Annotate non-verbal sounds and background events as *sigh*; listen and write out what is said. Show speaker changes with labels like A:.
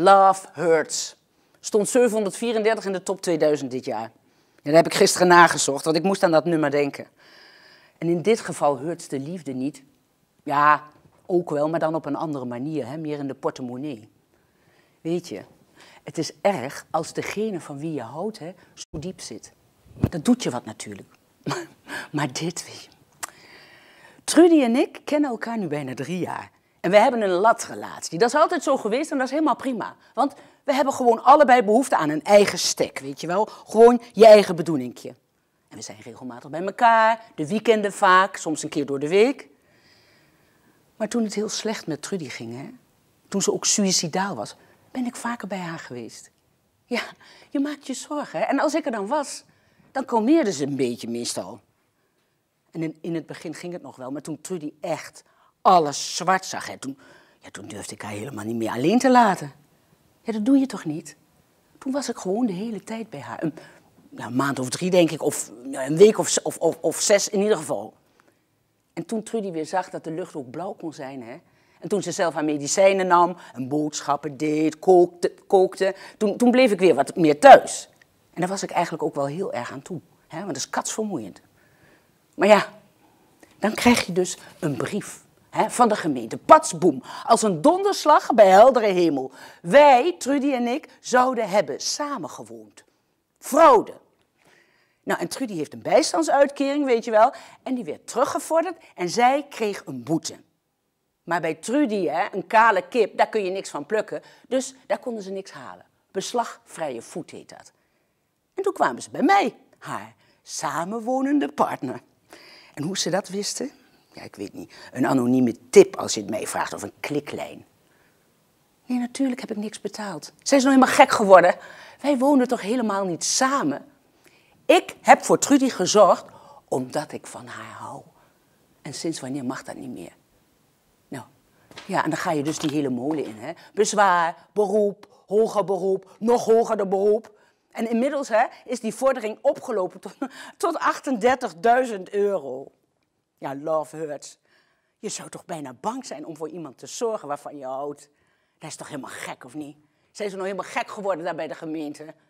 A: Love Hurts. Stond 734 in de top 2000 dit jaar. Dat heb ik gisteren nagezocht, want ik moest aan dat nummer denken. En in dit geval hurts de liefde niet. Ja, ook wel, maar dan op een andere manier, hè? meer in de portemonnee. Weet je, het is erg als degene van wie je houdt hè, zo diep zit. Dat doet je wat natuurlijk. *laughs* maar dit weer. Trudy en ik kennen elkaar nu bijna drie jaar. En we hebben een latrelatie. Dat is altijd zo geweest en dat is helemaal prima. Want we hebben gewoon allebei behoefte aan een eigen stek, weet je wel. Gewoon je eigen bedoelingje. En we zijn regelmatig bij elkaar, de weekenden vaak, soms een keer door de week. Maar toen het heel slecht met Trudy ging, hè, toen ze ook suïcidaal was, ben ik vaker bij haar geweest. Ja, je maakt je zorgen. Hè? En als ik er dan was, dan kalmeerde ze een beetje meestal. En in het begin ging het nog wel, maar toen Trudy echt alles zwart zag. Hè, toen, ja, toen durfde ik haar helemaal niet meer alleen te laten. Ja, dat doe je toch niet? Toen was ik gewoon de hele tijd bij haar. Een, ja, maand of drie, denk ik, of ja, een week of, of, of, of, zes in ieder geval. En toen Trudy weer zag dat de lucht ook blauw kon zijn, hè. En toen ze zelf haar medicijnen nam, een boodschappen deed, kookte, kookte toen, toen bleef ik weer wat meer thuis. En daar was ik eigenlijk ook wel heel erg aan toe. Hè? Want dat is katsvermoeiend. Maar ja, dan krijg je dus een brief hè, van de gemeente. Patsboom, als een donderslag bij heldere hemel. Wij, Trudy en ik, zouden hebben samengewoond. Fraude. Nou, en Trudy heeft een bijstandsuitkering, weet je wel, en die werd teruggevorderd en zij kreeg een boete. Maar bij Trudy, hè, een kale kip, daar kun je niks van plukken, dus daar konden ze niks halen. Beslagvrije voet heet dat. En toen kwamen ze bij mij, haar samenwonende partner. En hoe ze dat wisten? ik weet niet, een anonieme tip als je het mij vraagt of een kliklijn. Nee, natuurlijk heb ik niks betaald. Zij is nog helemaal gek geworden. Wij wonen toch helemaal niet samen? Ik heb voor Trudy gezorgd omdat ik van haar hou. En sinds wanneer mag dat niet meer? Nou, ja, en dan ga je dus die hele molen in, hè? Bezwaar, beroep, hoger beroep, nog hogerder beroep. En inmiddels hè, is die vordering opgelopen tot, *laughs* tot 38.000 euro. Ja, love hurts. Je zou toch bijna bang zijn om voor iemand te zorgen waarvan je houdt. Dat is toch helemaal gek, of niet? Zijn ze nou helemaal gek geworden daar bij de gemeente?